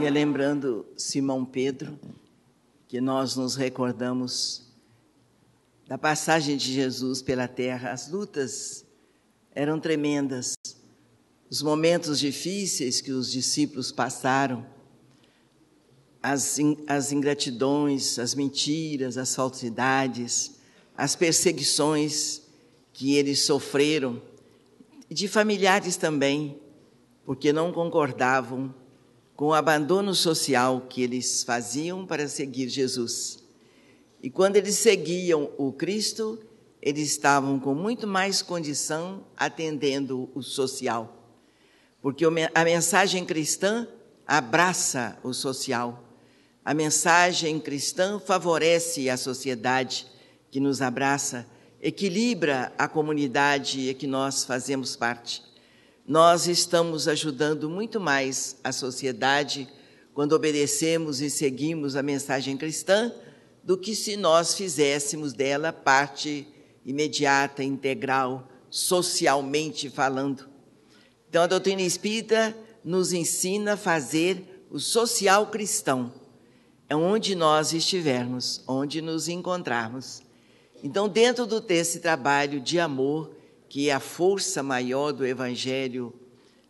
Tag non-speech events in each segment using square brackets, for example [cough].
E é lembrando Simão Pedro que nós nos recordamos da passagem de Jesus pela terra. As lutas eram tremendas, os momentos difíceis que os discípulos passaram, as, in, as ingratidões, as mentiras, as falsidades, as perseguições que eles sofreram, de familiares também, porque não concordavam com o abandono social que eles faziam para seguir Jesus. E quando eles seguiam o Cristo, eles estavam com muito mais condição atendendo o social. Porque a mensagem cristã abraça o social. A mensagem cristã favorece a sociedade que nos abraça, equilibra a comunidade que nós fazemos parte nós estamos ajudando muito mais a sociedade quando obedecemos e seguimos a mensagem cristã do que se nós fizéssemos dela parte imediata, integral, socialmente falando. Então, a doutrina espírita nos ensina a fazer o social cristão, é onde nós estivermos, onde nos encontrarmos. Então, dentro do, desse trabalho de amor, que é a força maior do Evangelho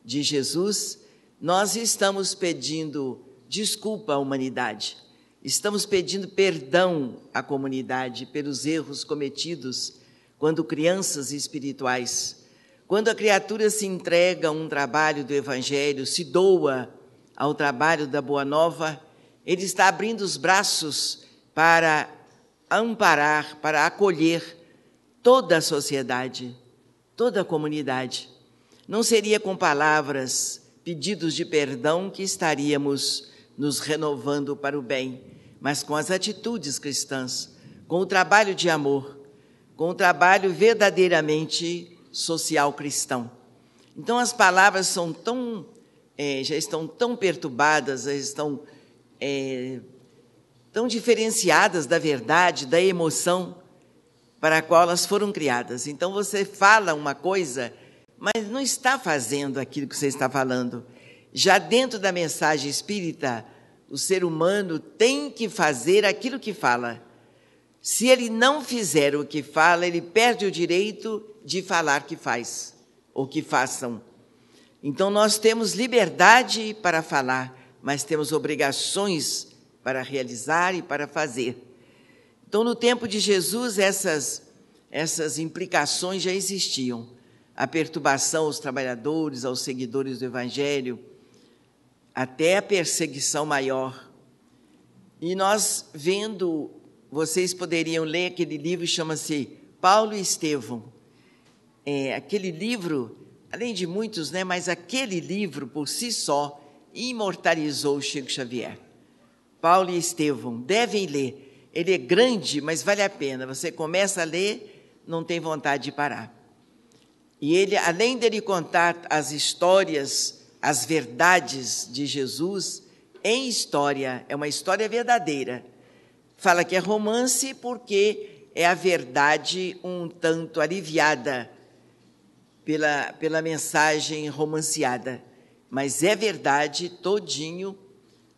de Jesus, nós estamos pedindo desculpa à humanidade, estamos pedindo perdão à comunidade pelos erros cometidos quando crianças espirituais. Quando a criatura se entrega a um trabalho do Evangelho, se doa ao trabalho da Boa Nova, ele está abrindo os braços para amparar, para acolher toda a sociedade, toda a comunidade. Não seria com palavras, pedidos de perdão que estaríamos nos renovando para o bem, mas com as atitudes cristãs, com o trabalho de amor, com o trabalho verdadeiramente social cristão. Então as palavras são tão é, já estão tão perturbadas, já estão é, tão diferenciadas da verdade, da emoção, para a qual elas foram criadas. Então você fala uma coisa, mas não está fazendo aquilo que você está falando. Já dentro da mensagem espírita, o ser humano tem que fazer aquilo que fala. Se ele não fizer o que fala, ele perde o direito de falar que faz, ou que façam. Então nós temos liberdade para falar, mas temos obrigações para realizar e para fazer. Então, no tempo de Jesus, essas, essas implicações já existiam. A perturbação aos trabalhadores, aos seguidores do Evangelho, até a perseguição maior. E nós, vendo, vocês poderiam ler aquele livro, chama-se Paulo e Estevão. É, aquele livro, além de muitos, né, mas aquele livro por si só imortalizou Chico Xavier. Paulo e Estevão, devem ler ele é grande, mas vale a pena. Você começa a ler, não tem vontade de parar. E ele, além dele contar as histórias, as verdades de Jesus, em história, é uma história verdadeira. Fala que é romance porque é a verdade um tanto aliviada pela, pela mensagem romanceada. Mas é verdade todinho.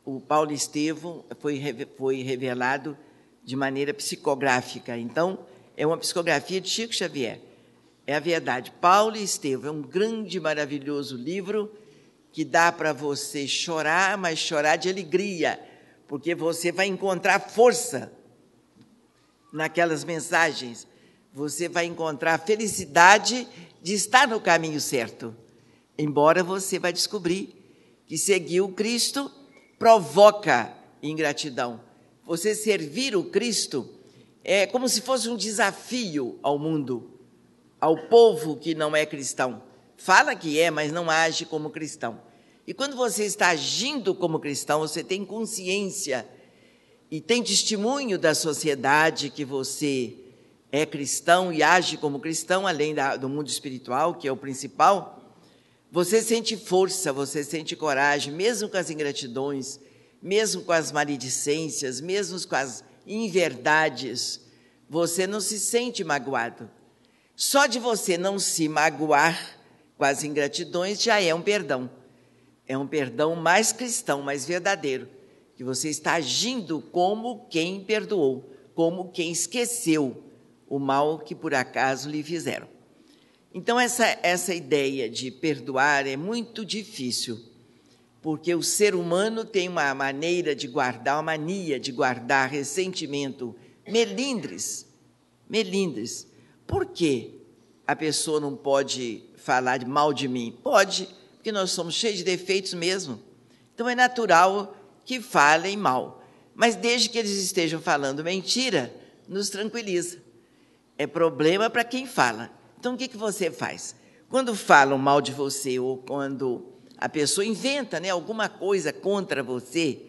O Paulo Estevão foi, foi revelado de maneira psicográfica. Então, é uma psicografia de Chico Xavier. É a verdade. Paulo e Estevão é um grande, maravilhoso livro que dá para você chorar, mas chorar de alegria, porque você vai encontrar força naquelas mensagens. Você vai encontrar felicidade de estar no caminho certo. Embora você vai descobrir que seguir o Cristo provoca ingratidão você servir o Cristo é como se fosse um desafio ao mundo, ao povo que não é cristão. Fala que é, mas não age como cristão. E quando você está agindo como cristão, você tem consciência e tem testemunho da sociedade que você é cristão e age como cristão, além da, do mundo espiritual, que é o principal, você sente força, você sente coragem, mesmo com as ingratidões, mesmo com as maledicências, mesmo com as inverdades, você não se sente magoado. Só de você não se magoar com as ingratidões já é um perdão. É um perdão mais cristão, mais verdadeiro, que você está agindo como quem perdoou, como quem esqueceu o mal que por acaso lhe fizeram. Então, essa, essa ideia de perdoar é muito difícil porque o ser humano tem uma maneira de guardar, uma mania de guardar ressentimento, melindres, melindres. Por que a pessoa não pode falar mal de mim? Pode, porque nós somos cheios de defeitos mesmo. Então é natural que falem mal, mas desde que eles estejam falando mentira, nos tranquiliza. É problema para quem fala. Então o que, que você faz? Quando falam mal de você ou quando a pessoa inventa né, alguma coisa contra você,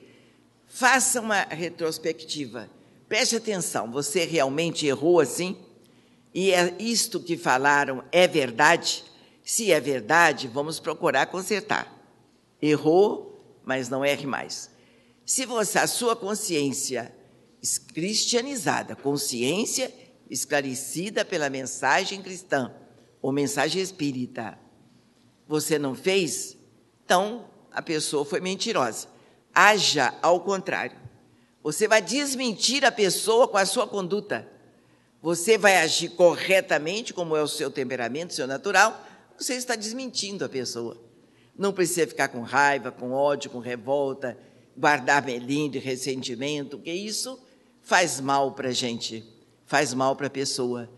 faça uma retrospectiva. Preste atenção, você realmente errou assim? E é isto que falaram é verdade? Se é verdade, vamos procurar consertar. Errou, mas não erre mais. Se você, a sua consciência cristianizada, consciência esclarecida pela mensagem cristã ou mensagem espírita, você não fez, então, a pessoa foi mentirosa. Haja ao contrário. Você vai desmentir a pessoa com a sua conduta. Você vai agir corretamente, como é o seu temperamento, seu natural, você está desmentindo a pessoa. Não precisa ficar com raiva, com ódio, com revolta, guardar melindre, ressentimento, porque isso faz mal para a gente, faz mal para a pessoa.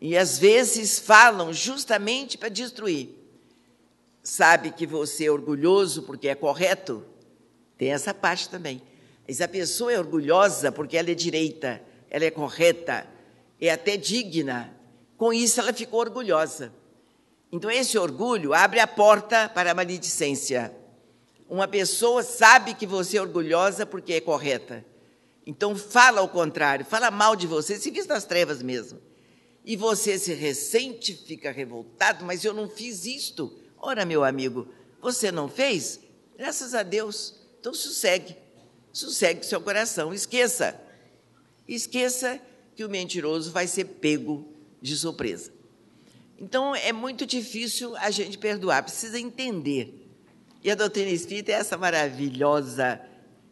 E às vezes falam justamente para destruir sabe que você é orgulhoso porque é correto, tem essa parte também. Mas a pessoa é orgulhosa porque ela é direita, ela é correta, é até digna. Com isso, ela ficou orgulhosa. Então, esse orgulho abre a porta para a maledicência. Uma pessoa sabe que você é orgulhosa porque é correta. Então, fala ao contrário, fala mal de você, se diz nas trevas mesmo. E você se ressente, fica revoltado, mas eu não fiz isto, Ora, meu amigo, você não fez? Graças a Deus. Então sossegue. Sossegue seu coração. Esqueça. Esqueça que o mentiroso vai ser pego de surpresa. Então é muito difícil a gente perdoar, precisa entender. E a doutrina espírita é essa maravilhosa,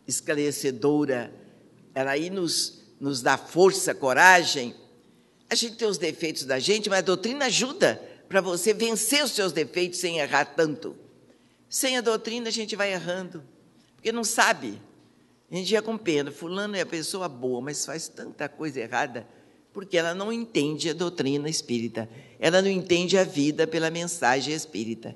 esclarecedora, ela aí nos, nos dá força, coragem. A gente tem os defeitos da gente, mas a doutrina ajuda para você vencer os seus defeitos sem errar tanto. Sem a doutrina a gente vai errando, porque não sabe. A gente ia com pena. Fulano é a pessoa boa, mas faz tanta coisa errada porque ela não entende a doutrina espírita. Ela não entende a vida pela mensagem espírita.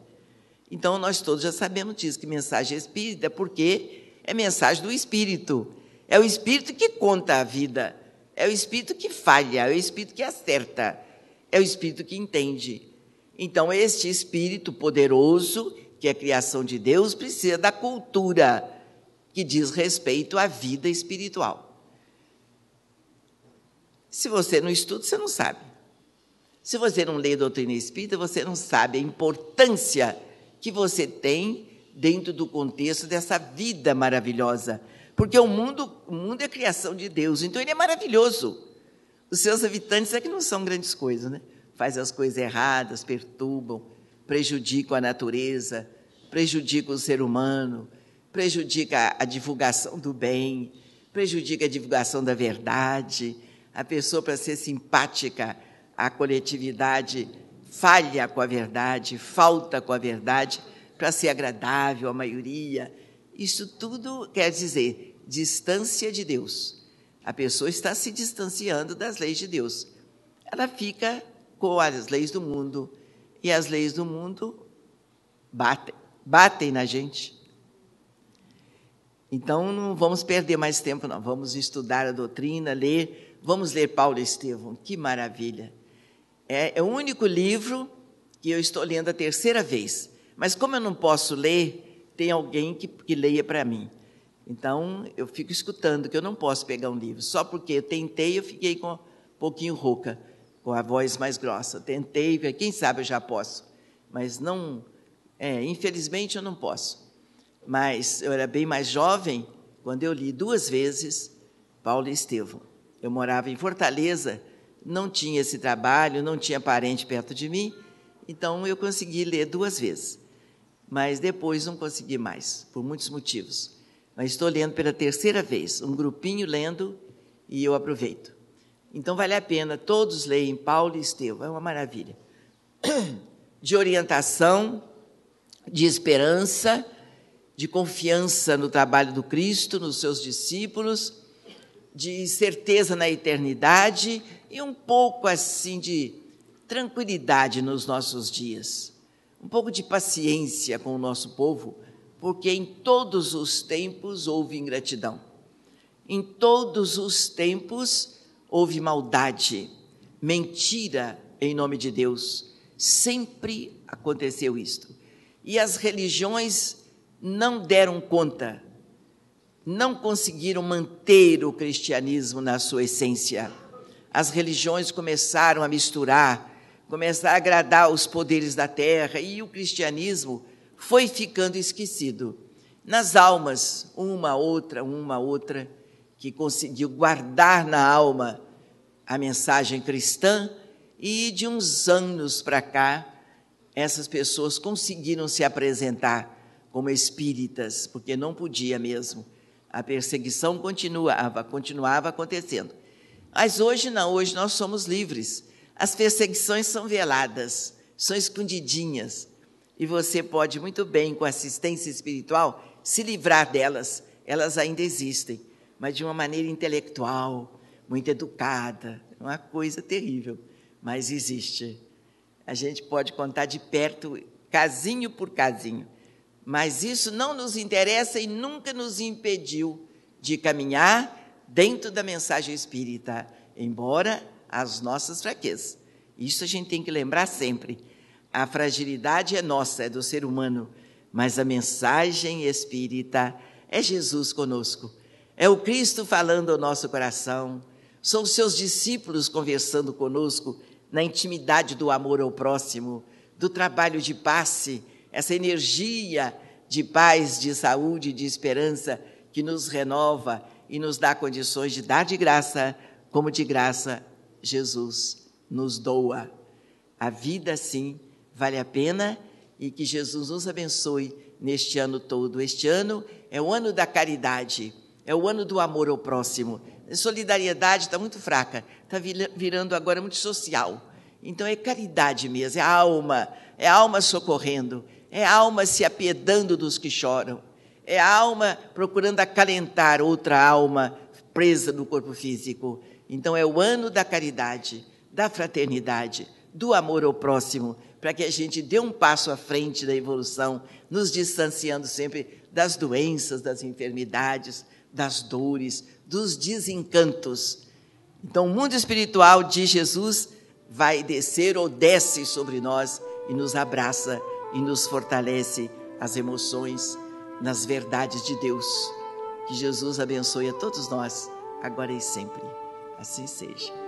Então nós todos já sabemos disso que mensagem espírita, porque é mensagem do espírito. É o espírito que conta a vida. É o espírito que falha, é o espírito que acerta. É o espírito que entende. Então, este espírito poderoso, que é a criação de Deus, precisa da cultura que diz respeito à vida espiritual. Se você não estuda, você não sabe. Se você não lê a doutrina espírita, você não sabe a importância que você tem dentro do contexto dessa vida maravilhosa. Porque o mundo, o mundo é criação de Deus, então ele é maravilhoso. Os seus habitantes é que não são grandes coisas, né? faz as coisas erradas, perturbam, prejudicam a natureza, prejudicam o ser humano, prejudica a divulgação do bem, prejudica a divulgação da verdade. A pessoa, para ser simpática à coletividade, falha com a verdade, falta com a verdade, para ser agradável à maioria. Isso tudo quer dizer distância de Deus. A pessoa está se distanciando das leis de Deus. Ela fica com as leis do mundo. E as leis do mundo batem, batem na gente. Então, não vamos perder mais tempo, não. Vamos estudar a doutrina, ler. Vamos ler Paulo Estevão. Que maravilha! É, é o único livro que eu estou lendo a terceira vez. Mas, como eu não posso ler, tem alguém que, que leia para mim. Então, eu fico escutando, que eu não posso pegar um livro. Só porque eu tentei, eu fiquei com um pouquinho rouca com a voz mais grossa. Tentei, quem sabe eu já posso, mas não, é, infelizmente eu não posso. Mas eu era bem mais jovem quando eu li duas vezes Paulo e Estevão. Eu morava em Fortaleza, não tinha esse trabalho, não tinha parente perto de mim, então eu consegui ler duas vezes. Mas depois não consegui mais, por muitos motivos. Mas estou lendo pela terceira vez, um grupinho lendo e eu aproveito. Então vale a pena, todos leem Paulo e Estevão, é uma maravilha. [clears throat] De orientação, de esperança, de confiança no trabalho do Cristo, nos seus discípulos, de certeza na eternidade e um pouco assim de tranquilidade nos nossos dias. Um pouco de paciência com o nosso povo, porque em todos os tempos houve ingratidão. Em todos os tempos houve maldade, mentira em nome de Deus. Sempre aconteceu isto. E as religiões não deram conta, não conseguiram manter o cristianismo na sua essência. As religiões começaram a misturar, começaram a agradar os poderes da terra e o cristianismo foi ficando esquecido. Nas almas, uma, outra, uma, outra que conseguiu guardar na alma a mensagem cristã e de uns anos para cá essas pessoas conseguiram se apresentar como espíritas, porque não podia mesmo. A perseguição continuava, continuava acontecendo. Mas hoje não, hoje nós somos livres. As perseguições são veladas, são escondidinhas. E você pode muito bem, com assistência espiritual, se livrar delas. Elas ainda existem mas de uma maneira intelectual, muito educada. É uma coisa terrível, mas existe. A gente pode contar de perto, casinho por casinho. Mas isso não nos interessa e nunca nos impediu de caminhar dentro da mensagem espírita, embora as nossas fraquezas. Isso a gente tem que lembrar sempre. A fragilidade é nossa, é do ser humano, mas a mensagem espírita é Jesus conosco. É o Cristo falando ao nosso coração, são os seus discípulos conversando conosco na intimidade do amor ao próximo, do trabalho de passe, essa energia de paz, de saúde, de esperança que nos renova e nos dá condições de dar de graça, como de graça Jesus nos doa. A vida, sim, vale a pena e que Jesus nos abençoe neste ano todo. Este ano é o ano da caridade. É o ano do amor ao próximo. solidariedade está muito fraca, está virando agora muito social. Então é caridade mesmo, é alma, é alma socorrendo, é alma se apiedando dos que choram, é alma procurando acalentar outra alma presa no corpo físico. Então é o ano da caridade, da fraternidade, do amor ao próximo, para que a gente dê um passo à frente da evolução, nos distanciando sempre das doenças, das enfermidades, das dores, dos desencantos. Então, o mundo espiritual de Jesus vai descer ou desce sobre nós e nos abraça e nos fortalece as emoções nas verdades de Deus. Que Jesus abençoe a todos nós, agora e sempre. Assim seja.